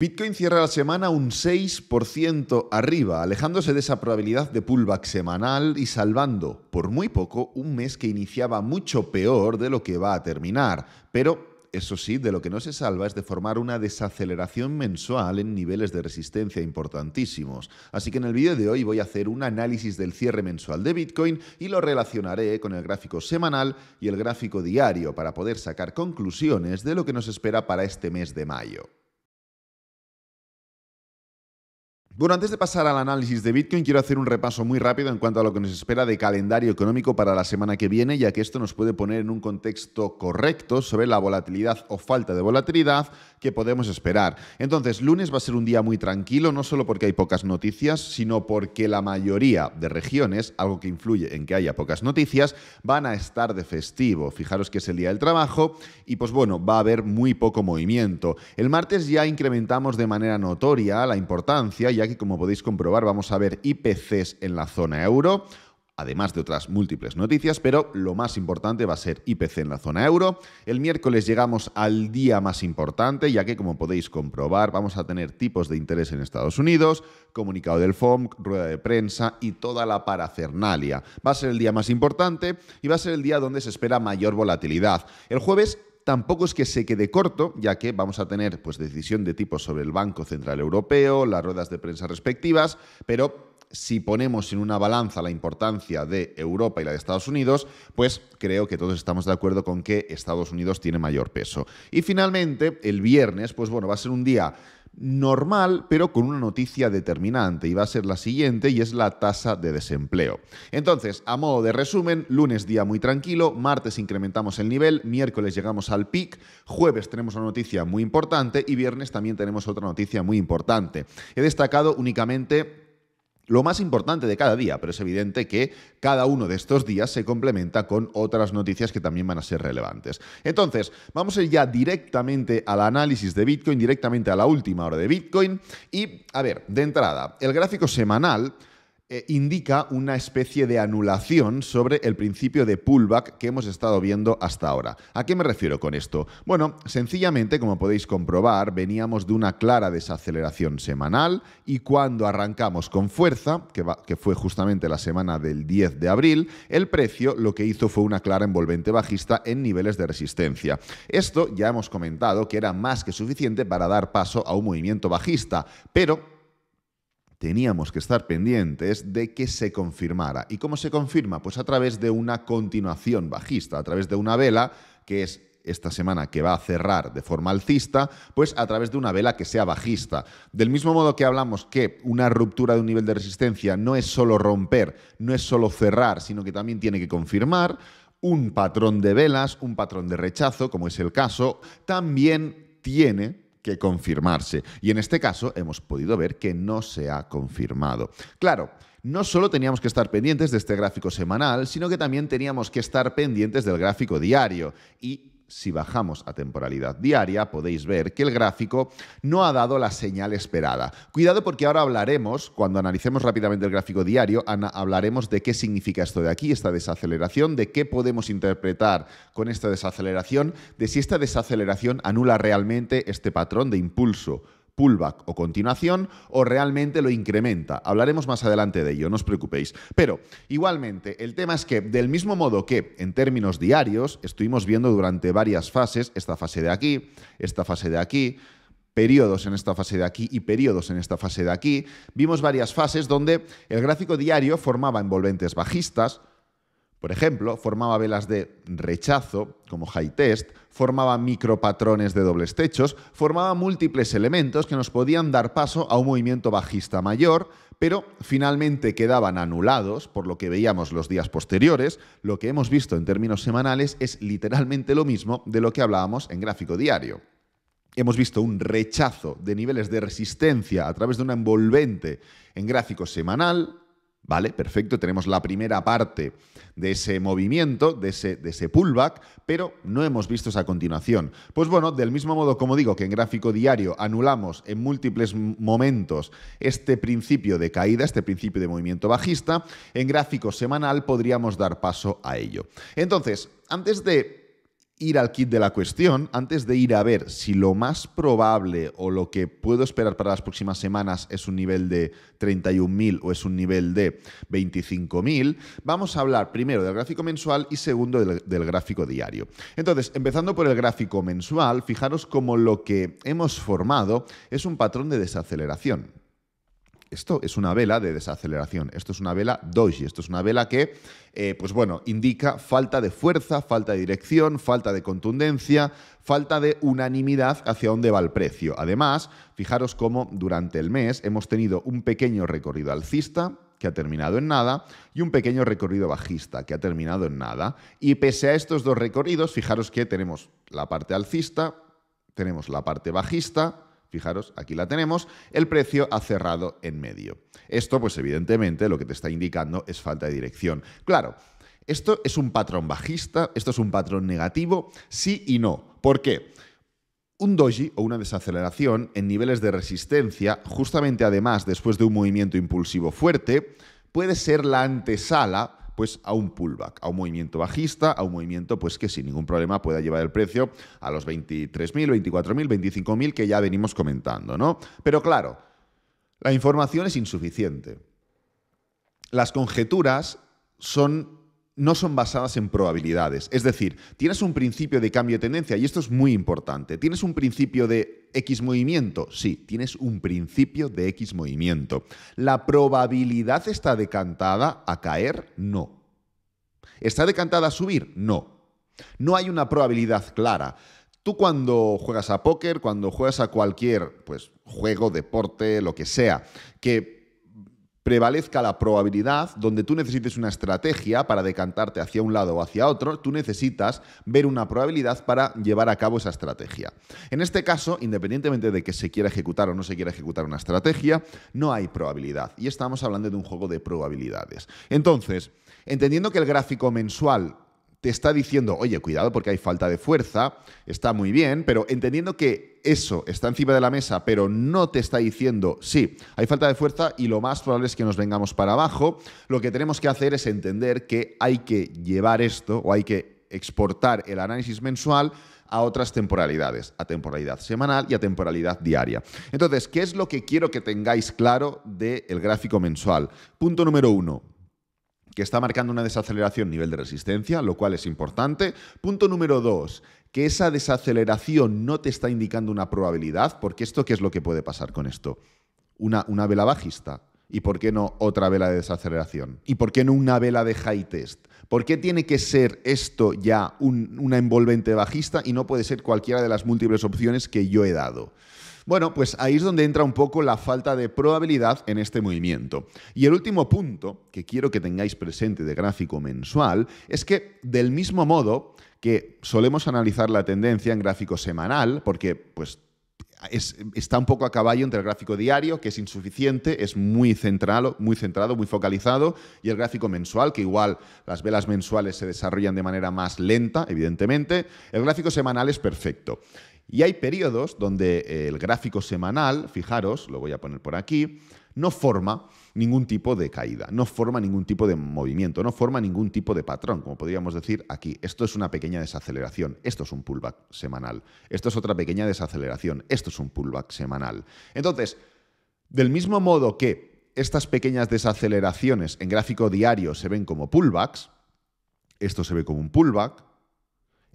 Bitcoin cierra la semana un 6% arriba, alejándose de esa probabilidad de pullback semanal y salvando, por muy poco, un mes que iniciaba mucho peor de lo que va a terminar. Pero, eso sí, de lo que no se salva es de formar una desaceleración mensual en niveles de resistencia importantísimos. Así que en el vídeo de hoy voy a hacer un análisis del cierre mensual de Bitcoin y lo relacionaré con el gráfico semanal y el gráfico diario para poder sacar conclusiones de lo que nos espera para este mes de mayo. Bueno, antes de pasar al análisis de Bitcoin, quiero hacer un repaso muy rápido en cuanto a lo que nos espera de calendario económico para la semana que viene, ya que esto nos puede poner en un contexto correcto sobre la volatilidad o falta de volatilidad que podemos esperar. Entonces, lunes va a ser un día muy tranquilo, no solo porque hay pocas noticias, sino porque la mayoría de regiones, algo que influye en que haya pocas noticias, van a estar de festivo. Fijaros que es el día del trabajo y pues bueno, va a haber muy poco movimiento. El martes ya incrementamos de manera notoria la importancia, ya aquí, como podéis comprobar, vamos a ver IPCs en la zona euro además de otras múltiples noticias, pero lo más importante va a ser IPC en la zona euro. El miércoles llegamos al día más importante, ya que como podéis comprobar vamos a tener tipos de interés en Estados Unidos, comunicado del FOMC, rueda de prensa y toda la parafernalia. Va a ser el día más importante y va a ser el día donde se espera mayor volatilidad. El jueves Tampoco es que se quede corto, ya que vamos a tener pues, decisión de tipo sobre el Banco Central Europeo, las ruedas de prensa respectivas, pero si ponemos en una balanza la importancia de Europa y la de Estados Unidos, pues creo que todos estamos de acuerdo con que Estados Unidos tiene mayor peso. Y finalmente, el viernes, pues bueno, va a ser un día normal, pero con una noticia determinante, y va a ser la siguiente, y es la tasa de desempleo. Entonces, a modo de resumen, lunes día muy tranquilo, martes incrementamos el nivel, miércoles llegamos al pic, jueves tenemos una noticia muy importante y viernes también tenemos otra noticia muy importante. He destacado únicamente lo más importante de cada día, pero es evidente que cada uno de estos días se complementa con otras noticias que también van a ser relevantes. Entonces, vamos a ir ya directamente al análisis de Bitcoin, directamente a la última hora de Bitcoin. Y, a ver, de entrada, el gráfico semanal eh, indica una especie de anulación sobre el principio de pullback que hemos estado viendo hasta ahora. ¿A qué me refiero con esto? Bueno, sencillamente, como podéis comprobar, veníamos de una clara desaceleración semanal y cuando arrancamos con fuerza, que, que fue justamente la semana del 10 de abril, el precio lo que hizo fue una clara envolvente bajista en niveles de resistencia. Esto ya hemos comentado que era más que suficiente para dar paso a un movimiento bajista, pero teníamos que estar pendientes de que se confirmara. ¿Y cómo se confirma? Pues a través de una continuación bajista, a través de una vela que es esta semana que va a cerrar de forma alcista, pues a través de una vela que sea bajista. Del mismo modo que hablamos que una ruptura de un nivel de resistencia no es solo romper, no es solo cerrar, sino que también tiene que confirmar un patrón de velas, un patrón de rechazo, como es el caso, también tiene confirmarse. Y en este caso hemos podido ver que no se ha confirmado. Claro, no solo teníamos que estar pendientes de este gráfico semanal, sino que también teníamos que estar pendientes del gráfico diario. Y si bajamos a temporalidad diaria, podéis ver que el gráfico no ha dado la señal esperada. Cuidado porque ahora hablaremos, cuando analicemos rápidamente el gráfico diario, hablaremos de qué significa esto de aquí, esta desaceleración, de qué podemos interpretar con esta desaceleración, de si esta desaceleración anula realmente este patrón de impulso pullback o continuación o realmente lo incrementa. Hablaremos más adelante de ello, no os preocupéis. Pero igualmente, el tema es que del mismo modo que en términos diarios estuvimos viendo durante varias fases, esta fase de aquí, esta fase de aquí, periodos en esta fase de aquí y periodos en esta fase de aquí, vimos varias fases donde el gráfico diario formaba envolventes bajistas, por ejemplo, formaba velas de rechazo, como high test, formaba micropatrones de dobles techos, formaba múltiples elementos que nos podían dar paso a un movimiento bajista mayor, pero finalmente quedaban anulados por lo que veíamos los días posteriores. Lo que hemos visto en términos semanales es literalmente lo mismo de lo que hablábamos en gráfico diario. Hemos visto un rechazo de niveles de resistencia a través de una envolvente en gráfico semanal, Vale, perfecto, tenemos la primera parte de ese movimiento, de ese, de ese pullback, pero no hemos visto esa continuación. Pues bueno, del mismo modo, como digo, que en gráfico diario anulamos en múltiples momentos este principio de caída, este principio de movimiento bajista, en gráfico semanal podríamos dar paso a ello. Entonces, antes de ir al kit de la cuestión antes de ir a ver si lo más probable o lo que puedo esperar para las próximas semanas es un nivel de 31.000 o es un nivel de 25.000, vamos a hablar primero del gráfico mensual y segundo del, gráfico diario. Entonces, empezando por el gráfico mensual, fijaros cómo lo que hemos formado es un patrón de desaceleración esto es una vela de desaceleración, esto es una vela doji, esto es una vela que, eh, pues bueno, indica falta de fuerza, falta de dirección, falta de contundencia, falta de unanimidad hacia dónde va el precio. Además, fijaros cómo durante el mes hemos tenido un pequeño recorrido alcista, que ha terminado en nada, y un pequeño recorrido bajista, que ha terminado en nada. Y pese a estos dos recorridos, fijaros que tenemos la parte alcista, tenemos la parte bajista, Fijaros, aquí la tenemos, el precio ha cerrado en medio. Esto, pues evidentemente, lo que te está indicando es falta de dirección. Claro, esto es un patrón bajista, esto es un patrón negativo, sí y no. ¿Por qué? Un doji o una desaceleración en niveles de resistencia, justamente además después de un movimiento impulsivo fuerte, puede ser la antesala pues a un pullback, a un movimiento bajista, a un movimiento pues que sin ningún problema pueda llevar el precio a los 23.000, 24.000, 25.000 que ya venimos comentando, ¿no? Pero claro, la información es insuficiente. Las conjeturas son no son basadas en probabilidades. Es decir, tienes un principio de cambio de tendencia y esto es muy importante. Tienes un principio de X movimiento. Sí, tienes un principio de X movimiento. ¿La probabilidad está decantada a caer? No. ¿Está decantada a subir? No. No hay una probabilidad clara. Tú cuando juegas a póker, cuando juegas a cualquier pues, juego, deporte, lo que sea, que prevalezca la probabilidad, donde tú necesites una estrategia para decantarte hacia un lado o hacia otro, tú necesitas ver una probabilidad para llevar a cabo esa estrategia. En este caso, independientemente de que se quiera ejecutar o no se quiera ejecutar una estrategia, no hay probabilidad. Y estamos hablando de un juego de probabilidades. Entonces, entendiendo que el gráfico mensual te está diciendo, oye, cuidado porque hay falta de fuerza, está muy bien, pero entendiendo que eso está encima de la mesa, pero no te está diciendo, sí, hay falta de fuerza y lo más probable es que nos vengamos para abajo, lo que tenemos que hacer es entender que hay que llevar esto o hay que exportar el análisis mensual a otras temporalidades, a temporalidad semanal y a temporalidad diaria. Entonces, ¿qué es lo que quiero que tengáis claro del gráfico mensual? Punto número uno, que está marcando una desaceleración nivel de resistencia, lo cual es importante. Punto número dos, que esa desaceleración no te está indicando una probabilidad, porque esto, ¿qué es lo que puede pasar con esto? Una, una vela bajista. ¿Y por qué no otra vela de desaceleración? ¿Y por qué no una vela de high test? ¿Por qué tiene que ser esto ya una envolvente bajista y no puede ser cualquiera de las múltiples opciones que yo he dado? Bueno, pues ahí es donde entra un poco la falta de probabilidad en este movimiento. Y el último punto que quiero que tengáis presente de gráfico mensual es que del mismo modo que solemos analizar la tendencia en gráfico semanal, porque pues está un poco a caballo entre el gráfico diario, que es insuficiente, es muy muy centrado, muy focalizado, y el gráfico mensual, que igual las velas mensuales se desarrollan de manera más lenta, evidentemente. El gráfico semanal es perfecto. Y hay periodos donde eh, el gráfico semanal, fijaros, lo voy a poner por aquí, no forma ningún tipo de caída, no forma ningún tipo de movimiento, no forma ningún tipo de patrón, como podríamos decir aquí. Esto es una pequeña desaceleración, esto es un pullback semanal, esto es otra pequeña desaceleración, esto es un pullback semanal. Entonces, del mismo modo que estas pequeñas desaceleraciones en gráfico diario se ven como pullbacks, esto se ve como un pullback,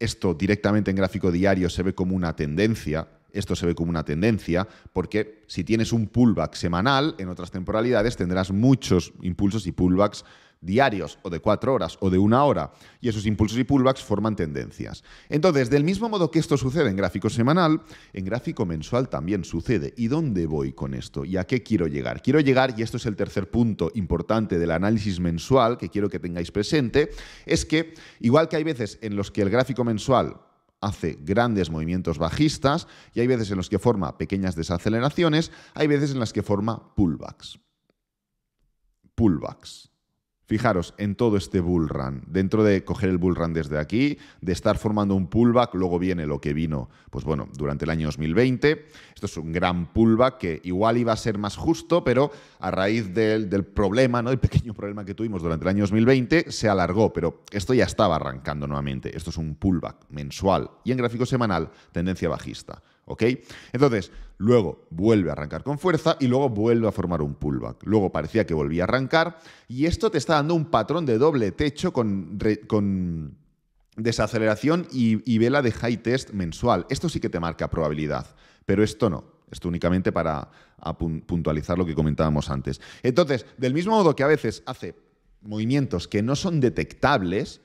esto directamente en gráfico diario se ve como una tendencia, esto se ve como una tendencia, porque si tienes un pullback semanal, en otras temporalidades tendrás muchos impulsos y pullbacks diarios o de cuatro horas o de una hora, y esos impulsos y pullbacks forman tendencias. Entonces, del mismo modo que esto sucede en gráfico semanal, en gráfico mensual también sucede. ¿Y dónde voy con esto? ¿Y a qué quiero llegar? Quiero llegar, y esto es el tercer punto importante del análisis mensual que quiero que tengáis presente, es que igual que hay veces en los que el gráfico mensual hace grandes movimientos bajistas y hay veces en los que forma pequeñas desaceleraciones, hay veces en las que forma pullbacks. Pullbacks. Fijaros en todo este bull run, dentro de coger el bull run desde aquí, de estar formando un pullback, luego viene lo que vino, pues bueno, durante el año 2020. Esto es un gran pullback que igual iba a ser más justo, pero a raíz del, problema, ¿no? El pequeño problema que tuvimos durante el año 2020 se alargó, pero esto ya estaba arrancando nuevamente. Esto es un pullback mensual y en gráfico semanal, tendencia bajista. ¿OK? Entonces, luego vuelve a arrancar con fuerza y luego vuelve a formar un pullback. Luego parecía que volvía a arrancar y esto te está un patrón de doble techo con, desaceleración y, vela de high test mensual. Esto sí que te marca probabilidad, pero esto no. Esto únicamente para puntualizar lo que comentábamos antes. Entonces, del mismo modo que a veces hace movimientos que no son detectables,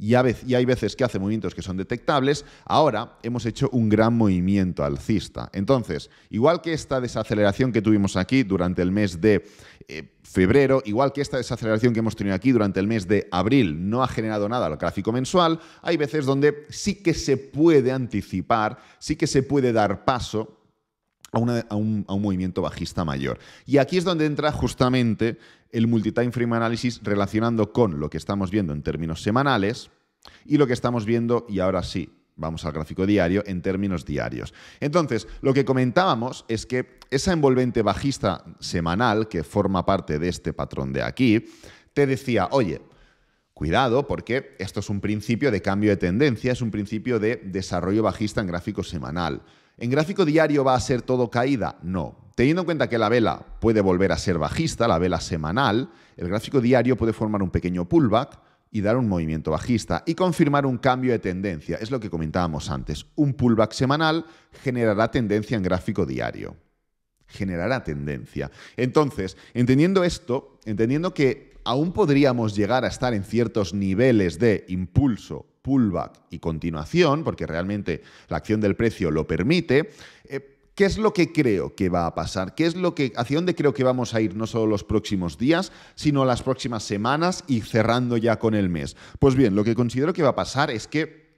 y, hay veces que hace movimientos que son detectables, ahora hemos hecho un gran movimiento alcista. Entonces, igual que esta desaceleración que tuvimos aquí durante el mes de eh, febrero, igual que esta desaceleración que hemos tenido aquí durante el mes de abril no ha generado nada al gráfico mensual, hay veces donde sí que se puede anticipar, sí que se puede dar paso a, un, movimiento bajista mayor. Y aquí es donde entra justamente el multi-time frame analysis relacionando con lo que estamos viendo en términos semanales y lo que estamos viendo, y ahora sí, vamos al gráfico diario, en términos diarios. Entonces, lo que comentábamos es que esa envolvente bajista semanal que forma parte de este patrón de aquí, te decía, oye, Cuidado, porque esto es un principio de cambio de tendencia, es un principio de desarrollo bajista en gráfico semanal. ¿En gráfico diario va a ser todo caída? No. Teniendo en cuenta que la vela puede volver a ser bajista, la vela semanal, el gráfico diario puede formar un pequeño pullback y dar un movimiento bajista y confirmar un cambio de tendencia. Es lo que comentábamos antes. Un pullback semanal generará tendencia en gráfico diario. Generará tendencia. Entonces, entendiendo esto, entendiendo que aún podríamos llegar a estar en ciertos niveles de impulso, pullback y continuación, porque realmente la acción del precio lo permite, eh, ¿Qué es lo que creo que va a pasar? ¿Qué es lo que, hacia dónde creo que vamos a ir no solo los próximos días, sino las próximas semanas y cerrando ya con el mes? Pues bien, lo que considero que va a pasar es que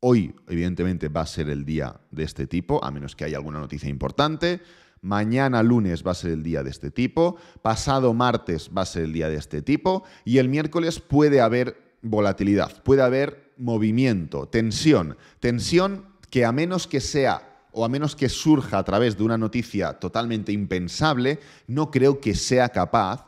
hoy, evidentemente, va a ser el día de este tipo, a menos que haya alguna noticia importante. Mañana lunes va a ser el día de este tipo, pasado martes va a ser el día de este tipo y el miércoles puede haber volatilidad, puede haber movimiento, tensión, tensión que a menos que sea o a menos que surja a través de una noticia totalmente impensable, no creo que sea capaz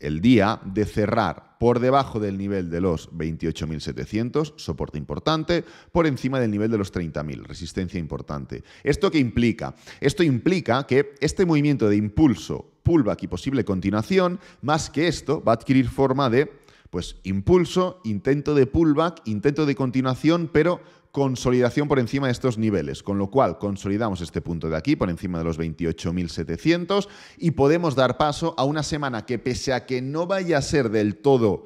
el día de cerrar por debajo del nivel de los 28.700, soporte importante, por encima del nivel de los 30.000, resistencia importante. ¿Esto qué implica? Esto implica que este movimiento de impulso, pullback y posible continuación, más que esto, va a adquirir forma de pues impulso, intento de pullback, intento de continuación, pero consolidación por encima de estos niveles, con lo cual consolidamos este punto de aquí por encima de los 28.700 y podemos dar paso a una semana que pese a que no vaya a ser del todo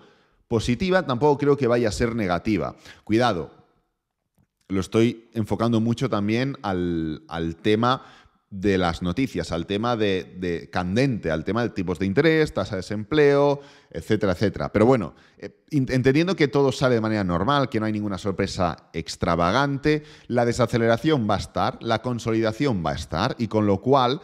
positiva, tampoco creo que vaya a ser negativa. Cuidado, lo estoy enfocando mucho también al, al tema de las noticias, al tema de, candente, al tema de tipos de interés, tasa de desempleo, etcétera, etcétera. Pero bueno, eh, entendiendo que todo sale de manera normal, que no hay ninguna sorpresa extravagante, la desaceleración va a estar, la consolidación va a estar, y con lo cual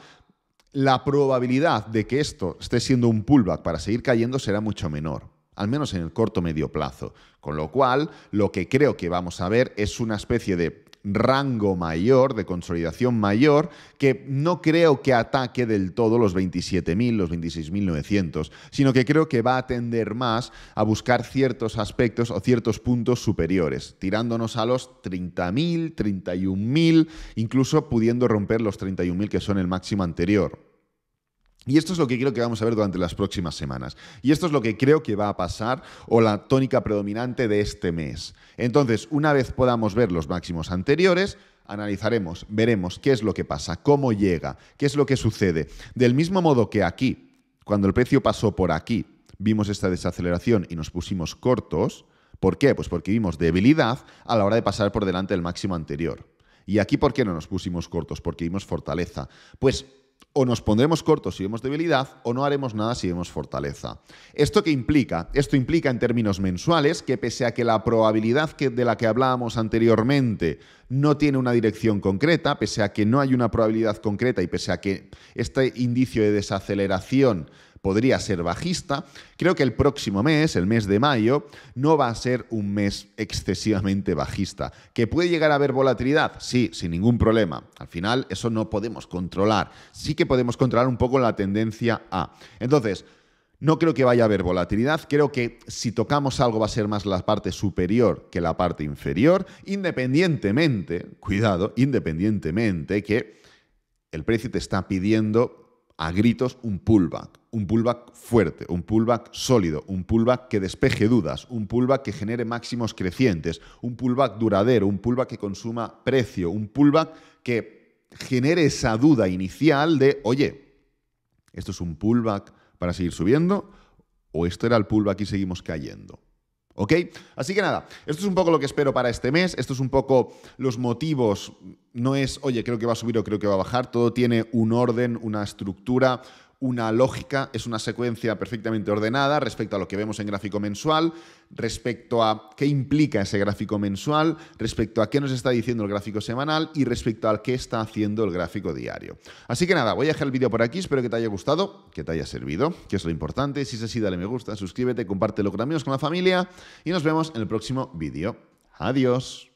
la probabilidad de que esto esté siendo un pullback para seguir cayendo será mucho menor al menos en el corto medio plazo. Con lo cual, lo que creo que vamos a ver es una especie de rango mayor, de consolidación mayor, que no creo que ataque del todo los 27.000, los 26.900, sino que creo que va a tender más a buscar ciertos aspectos o ciertos puntos superiores, tirándonos a los 30.000, 31.000, incluso pudiendo romper los 31.000 que son el máximo anterior. Y esto es lo que creo que vamos a ver durante las próximas semanas. Y esto es lo que creo que va a pasar o la tónica predominante de este mes. Entonces, una vez podamos ver los máximos anteriores, analizaremos, veremos qué es lo que pasa, cómo llega, qué es lo que sucede. Del mismo modo que aquí, cuando el precio pasó por aquí, vimos esta desaceleración y nos pusimos cortos. ¿Por qué? Pues porque vimos debilidad a la hora de pasar por delante del máximo anterior. ¿Y aquí por qué no nos pusimos cortos? Porque vimos fortaleza. Pues o nos pondremos cortos si vemos debilidad o no haremos nada si vemos fortaleza. ¿Esto qué implica? Esto implica en términos mensuales que pese a que la probabilidad de la que hablábamos anteriormente no tiene una dirección concreta, pese a que no hay una probabilidad concreta y pese a que este indicio de desaceleración podría ser bajista. Creo que el próximo mes, el mes de mayo, no va a ser un mes excesivamente bajista. ¿Que puede llegar a haber volatilidad? Sí, sin ningún problema. Al final, eso no podemos controlar. Sí que podemos controlar un poco la tendencia a. Entonces, no creo que vaya a haber volatilidad, creo que si tocamos algo va a ser más la parte superior que la parte inferior, independientemente, cuidado, independientemente que el precio te está pidiendo a gritos un pullback un pullback fuerte, un pullback sólido, un pullback que despeje dudas, un pullback que genere máximos crecientes, un pullback duradero, un pullback que consuma precio, un pullback que genere esa duda inicial de, oye, ¿esto es un pullback para seguir subiendo? ¿O esto era el pullback y seguimos cayendo? ¿Ok? Así que nada, esto es un poco lo que espero para este mes, esto es un poco los motivos, no es, oye, creo que va a subir o creo que va a bajar, todo tiene un orden, una estructura, una lógica, es una secuencia perfectamente ordenada respecto a lo que vemos en gráfico mensual, respecto a qué implica ese gráfico mensual, respecto a qué nos está diciendo el gráfico semanal y respecto al qué está haciendo el gráfico diario. Así que nada, voy a dejar el vídeo por aquí, espero que te haya gustado, que te haya servido, que es lo importante. Si es así, dale me gusta, suscríbete, compártelo con amigos, con la familia y nos vemos en el próximo vídeo. Adiós.